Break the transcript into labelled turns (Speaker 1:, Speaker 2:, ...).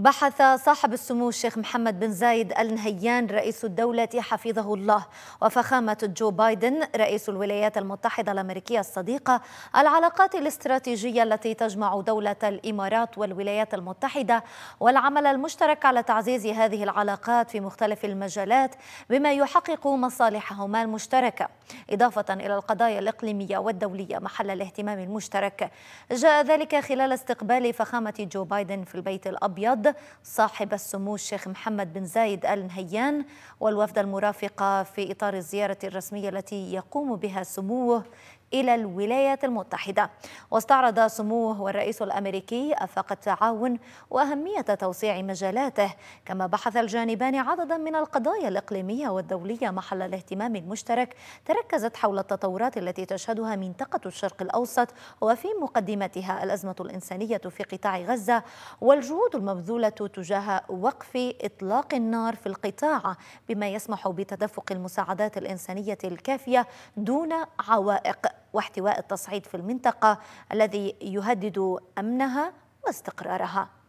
Speaker 1: بحث صاحب السمو الشيخ محمد بن زايد ال نهيان رئيس الدولة حفظه الله وفخامة جو بايدن رئيس الولايات المتحدة الأمريكية الصديقة العلاقات الاستراتيجية التي تجمع دولة الإمارات والولايات المتحدة والعمل المشترك على تعزيز هذه العلاقات في مختلف المجالات بما يحقق مصالحهما المشتركة إضافة إلى القضايا الإقليمية والدولية محل الاهتمام المشترك جاء ذلك خلال استقبال فخامة جو بايدن في البيت الأبيض صاحب السمو الشيخ محمد بن زايد آل نهيان والوفد المرافقة في إطار الزيارة الرسمية التي يقوم بها سموه إلى الولايات المتحدة واستعرض سموه والرئيس الأمريكي أفاق التعاون وأهمية توسيع مجالاته كما بحث الجانبان عددا من القضايا الإقليمية والدولية محل الاهتمام المشترك تركزت حول التطورات التي تشهدها منطقة الشرق الأوسط وفي مقدمتها الأزمة الإنسانية في قطاع غزة والجهود المبذولة المبذولة تجاه وقف إطلاق النار في القطاع بما يسمح بتدفق المساعدات الإنسانية الكافية دون عوائق واحتواء التصعيد في المنطقة الذي يهدد أمنها واستقرارها